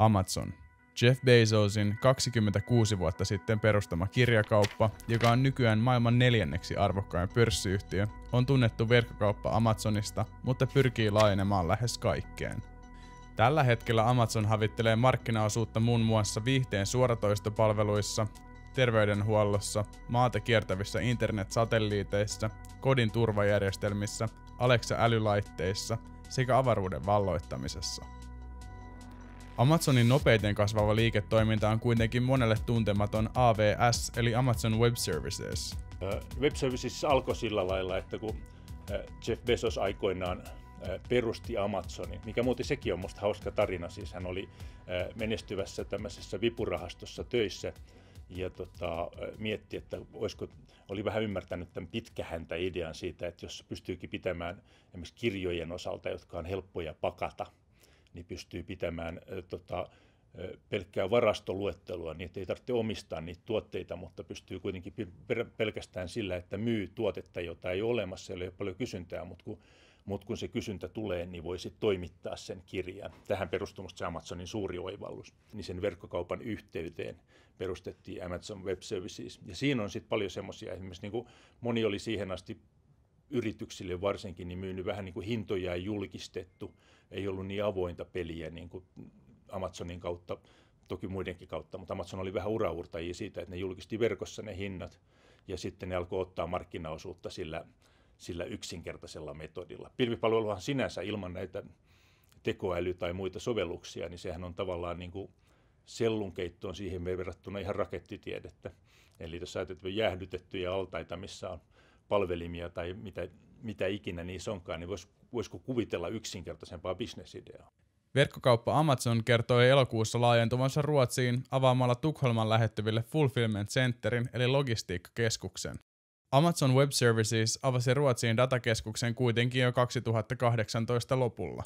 Amazon, Jeff Bezosin 26 vuotta sitten perustama kirjakauppa, joka on nykyään maailman neljänneksi arvokkain pörssiyhtiö, on tunnettu verkkokauppa Amazonista, mutta pyrkii laajenemaan lähes kaikkeen. Tällä hetkellä Amazon havittelee markkinaosuutta muun muassa viihteen suoratoistopalveluissa, terveydenhuollossa, maata kiertävissä internet-satelliiteissa, kodin turvajärjestelmissä, Alexa-älylaitteissa sekä avaruuden valloittamisessa. Amazonin nopeiten kasvava liiketoiminta on kuitenkin monelle tuntematon AWS eli Amazon Web Services. Web Services alkoi sillä lailla, että kun Jeff Bezos aikoinaan perusti Amazonin, mikä muuten sekin on musta hauska tarina. Siis hän oli menestyvässä tämmöisessä vipurahastossa töissä ja tota, mietti, että olisiko, oli vähän ymmärtänyt tämän pitkähäntä idean siitä, että jos pystyykin pitämään esimerkiksi kirjojen osalta, jotka on helppoja pakata – niin pystyy pitämään tota, pelkkää varastoluettelua, niin ei tarvitse omistaa niitä tuotteita, mutta pystyy kuitenkin pelkästään sillä, että myy tuotetta, jota ei ole olemassa, ei ole paljon kysyntää, mutta kun, mutta kun se kysyntä tulee, niin voisi toimittaa sen kirjan. Tähän perustuu se Amazonin suuri oivallus. Niin sen verkkokaupan yhteyteen perustettiin Amazon Web Services. Ja siinä on sitten paljon semmoisia, esimerkiksi niin kuin moni oli siihen asti yrityksille varsinkin niin myynyt vähän niin kuin hintoja ei julkistettu, ei ollut niin avointa peliä niin kuin Amazonin kautta, toki muidenkin kautta, mutta Amazon oli vähän uraurtajia siitä, että ne julkisti verkossa ne hinnat ja sitten ne alkoi ottaa markkinaosuutta sillä, sillä yksinkertaisella metodilla. Pilvipalveluhan sinänsä ilman näitä tekoäly- tai muita sovelluksia, niin sehän on tavallaan niin kuin sellunkeittoon siihen verrattuna ihan rakettitiedettä. Eli jos ajatellaan jäähdytettyjä altaita, missä on palvelimia tai mitä, mitä ikinä niissä onkaan, niin vois, voisiko kuvitella yksinkertaisempaa bisnesideaa? Verkkokauppa Amazon kertoi elokuussa laajentuvansa Ruotsiin avaamalla Tukholman lähettyville Fulfillment Centerin eli logistiikkakeskuksen. Amazon Web Services avasi Ruotsiin datakeskuksen kuitenkin jo 2018 lopulla.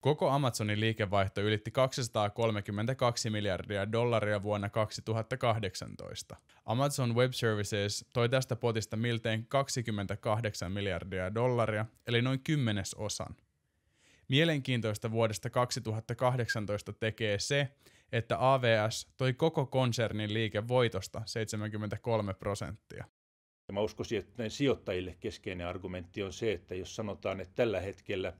Koko Amazonin liikevaihto ylitti 232 miljardia dollaria vuonna 2018. Amazon Web Services toi tästä potista miltein 28 miljardia dollaria, eli noin kymmenesosan. Mielenkiintoista vuodesta 2018 tekee se, että AVS toi koko konsernin liikevoitosta 73 prosenttia. Mä uskoisin, että näin sijoittajille keskeinen argumentti on se, että jos sanotaan, että tällä hetkellä –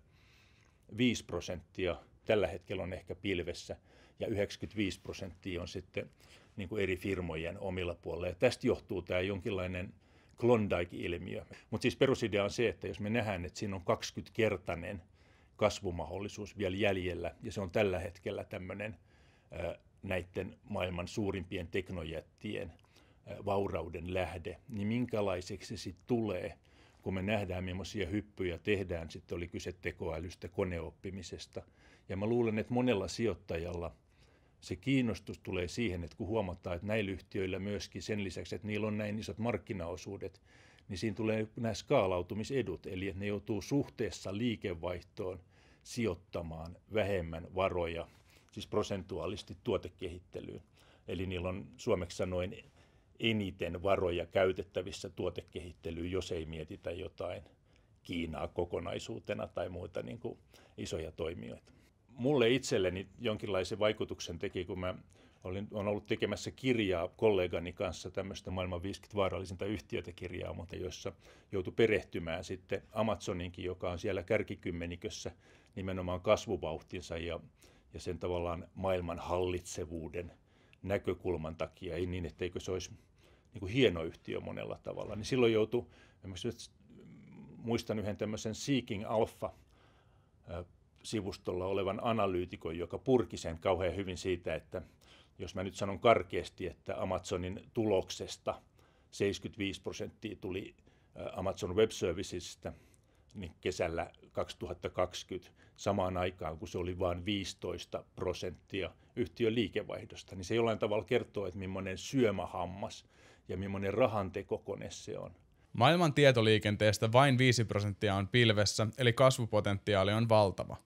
5 prosenttia tällä hetkellä on ehkä pilvessä ja 95 prosenttia on sitten niin kuin eri firmojen omilla puolella. Ja tästä johtuu tämä jonkinlainen Klondike-ilmiö. Mutta siis perusidea on se, että jos me nähdään, että siinä on 20-kertainen kasvumahdollisuus vielä jäljellä, ja se on tällä hetkellä tämmöinen näiden maailman suurimpien teknojättien vaurauden lähde, niin minkälaiseksi se sitten tulee, kun me nähdään, millaisia hyppyjä tehdään, sitten oli kyse tekoälystä, koneoppimisesta. Ja mä luulen, että monella sijoittajalla se kiinnostus tulee siihen, että kun huomataan, että näillä yhtiöillä myöskin sen lisäksi, että niillä on näin isot markkinaosuudet, niin siinä tulee nämä skaalautumisedut, eli että ne joutuu suhteessa liikevaihtoon sijoittamaan vähemmän varoja, siis prosentuaalisesti tuotekehittelyyn. Eli niillä on suomeksi sanoen eniten varoja käytettävissä tuotekehittelyyn, jos ei mietitä jotain Kiinaa kokonaisuutena tai muita niin kuin isoja toimijoita. Mulle itselleni jonkinlaisen vaikutuksen teki, kun mä olin, olen ollut tekemässä kirjaa kollegani kanssa, tämmöistä maailman 50 vaarallisinta yhtiötä kirjaa, mutta jossa joutui perehtymään sitten Amazoninkin, joka on siellä kärkikymmenikössä nimenomaan kasvuvauhtinsa ja, ja sen tavallaan maailman hallitsevuuden näkökulman takia. Ei niin, etteikö se olisi niin kuin hieno yhtiö monella tavalla, niin silloin joutui, muistan yhden tämmöisen Seeking Alpha sivustolla olevan analyytikon, joka purki sen kauhean hyvin siitä, että jos mä nyt sanon karkeasti, että Amazonin tuloksesta 75 prosenttia tuli Amazon Web Servicesistä niin kesällä 2020 samaan aikaan, kun se oli vain 15 prosenttia yhtiön liikevaihdosta, niin se jollain tavalla kertoo, että millainen syömähammas ja millainen rahantekokone se on. Maailman tietoliikenteestä vain 5 prosenttia on pilvessä, eli kasvupotentiaali on valtava.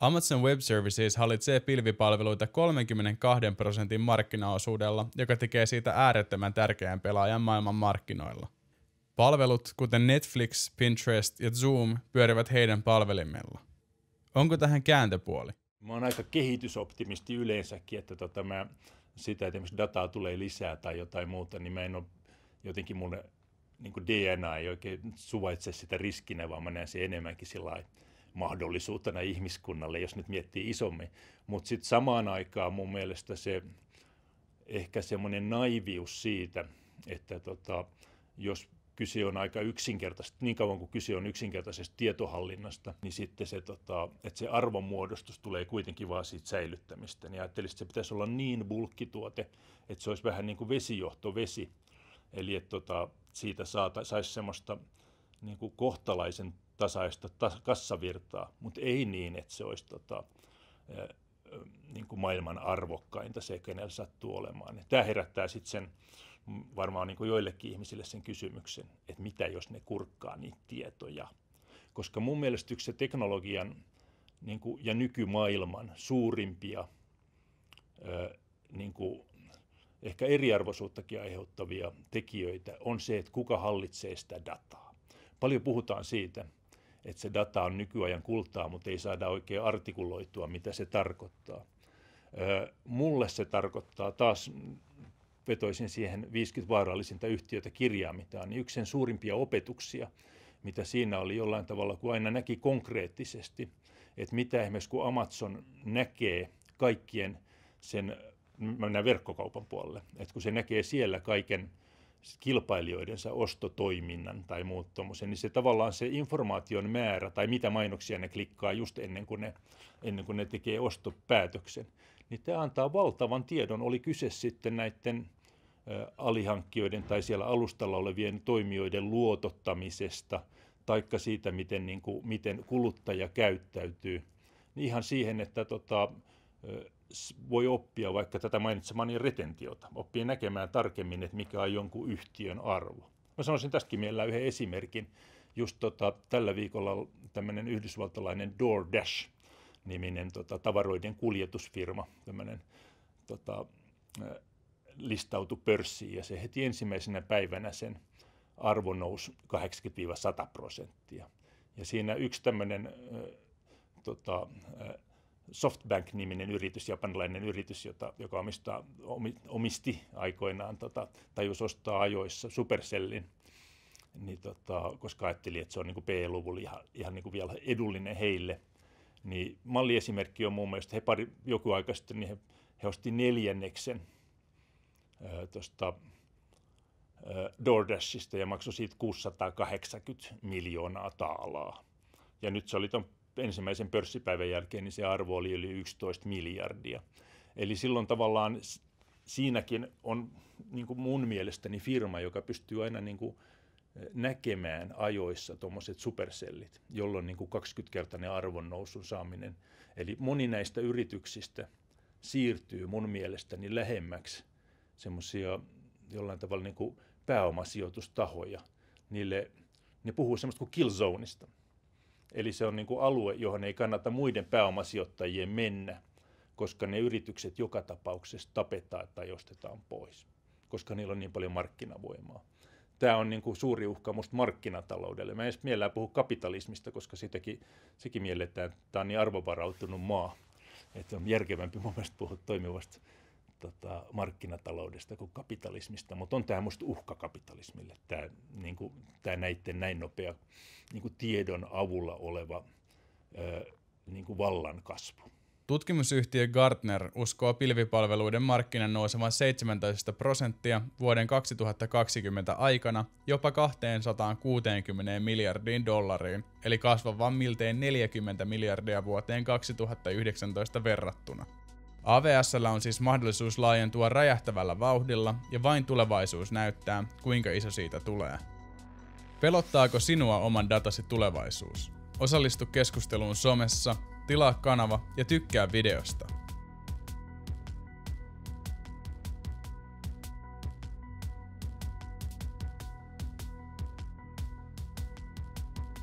Amazon Web Services hallitsee pilvipalveluita 32 prosentin markkinaosuudella, joka tekee siitä äärettömän tärkeän pelaajan maailman markkinoilla. Palvelut, kuten Netflix, Pinterest ja Zoom, pyörivät heidän palvelimella. Onko tähän kääntöpuoli? Mä oon aika kehitysoptimisti yleensäkin, että tota mä sitä, että esimerkiksi dataa tulee lisää tai jotain muuta, niin mä en ole jotenkin mun niin DNA ei oikein suvaitse sitä riskinä, vaan mä näen sen enemmänkin sillä mahdollisuutena ihmiskunnalle, jos nyt miettii isommin. Mutta sitten samaan aikaan mun mielestä se ehkä semmoinen naivius siitä, että tota, jos kyse on aika yksinkertaisesti, niin kauan kuin kyse on yksinkertaisesta tietohallinnasta, niin sitten se, tota, että se arvonmuodostus tulee kuitenkin vaan siitä säilyttämistä. Niin ajattelin, että se pitäisi olla niin bulkkituote, että se olisi vähän niin kuin vesijohto vesi. Eli että tota, siitä saata, saisi semmoista niin kuin kohtalaisen tasaista tas- kassavirtaa, mutta ei niin, että se olisi tota, niin kuin maailman arvokkainta se, kenellä sattuu olemaan. Tämä herättää sitten sen varmaan niin kuin joillekin ihmisille sen kysymyksen, että mitä jos ne kurkkaa niitä tietoja. Koska mun mielestä yksi se teknologian niin kuin, ja nykymaailman suurimpia ö, niin kuin, ehkä eriarvoisuuttakin aiheuttavia tekijöitä on se, että kuka hallitsee sitä dataa. Paljon puhutaan siitä, että se data on nykyajan kultaa, mutta ei saada oikein artikuloitua, mitä se tarkoittaa. Mulle se tarkoittaa taas vetoisin siihen 50 vaarallisinta yhtiötä kirjaa, mitä on, niin yksi sen suurimpia opetuksia, mitä siinä oli jollain tavalla, kun aina näki konkreettisesti, että mitä esimerkiksi kun Amazon näkee kaikkien sen, mennään verkkokaupan puolelle, että kun se näkee siellä kaiken kilpailijoidensa ostotoiminnan tai muut tuommoisen, niin se tavallaan se informaation määrä tai mitä mainoksia ne klikkaa just ennen kuin ne, ennen kuin ne tekee ostopäätöksen, niin tämä antaa valtavan tiedon, oli kyse sitten näiden alihankkijoiden tai siellä alustalla olevien toimijoiden luotottamisesta, taikka siitä, miten, niin kuin, miten kuluttaja käyttäytyy. Niin ihan siihen, että tota, voi oppia vaikka tätä mainitsemani niin retentiota, oppii näkemään tarkemmin, että mikä on jonkun yhtiön arvo. Mä sanoisin tästäkin mielellä yhden esimerkin. Just tota, tällä viikolla tämmöinen yhdysvaltalainen DoorDash-niminen tota, tavaroiden kuljetusfirma, tämmöinen tota, listautui pörssiin ja se heti ensimmäisenä päivänä sen arvo nousi 80-100 prosenttia. Ja siinä yksi tämmöinen äh, tota, äh, Softbank-niminen yritys, japanilainen yritys, jota, joka omistaa, omisti aikoinaan, tota, tai jos ostaa ajoissa Supercellin, niin tota, koska ajattelin, että se on niin P-luvulla e ihan, ihan niin vielä edullinen heille, niin malliesimerkki on mun mielestä, he pari, joku aika sitten niin he, he osti neljänneksen tuosta DoorDashista ja maksoi siitä 680 miljoonaa taalaa. Ja nyt se oli tuon ensimmäisen pörssipäivän jälkeen, niin se arvo oli yli 11 miljardia. Eli silloin tavallaan siinäkin on niin kuin mun mielestäni firma, joka pystyy aina niin kuin näkemään ajoissa tuommoiset supersellit, jolloin niin kuin 20-kertainen arvon nousun saaminen. Eli moni näistä yrityksistä siirtyy mun mielestäni lähemmäksi semmoisia jollain tavalla niin kuin pääomasijoitustahoja. Niille, ne puhuu semmoista kuin killzoneista. Eli se on niin kuin alue, johon ei kannata muiden pääomasijoittajien mennä, koska ne yritykset joka tapauksessa tapetaan tai ostetaan pois, koska niillä on niin paljon markkinavoimaa. Tämä on niin kuin suuri uhka musta markkinataloudelle. Mä en edes mielellään puhu kapitalismista, koska sitäkin, sekin mielletään, että tämä on niin arvovarautunut maa. Että on järkevämpi mun mielestä puhua toimivasta tota, markkinataloudesta kuin kapitalismista, mutta on tämä musta uhka kapitalismille, tämä, niinku, näiden näin nopea niinku, tiedon avulla oleva ö, niinku, vallan kasvu. Tutkimusyhtiö Gartner uskoo pilvipalveluiden markkinan nousevan 17 prosenttia vuoden 2020 aikana jopa 260 miljardiin dollariin, eli kasvavan miltei 40 miljardia vuoteen 2019 verrattuna. AVSllä on siis mahdollisuus laajentua räjähtävällä vauhdilla ja vain tulevaisuus näyttää, kuinka iso siitä tulee. Pelottaako sinua oman datasi tulevaisuus? Osallistu keskusteluun somessa, tilaa kanava ja tykkää videosta.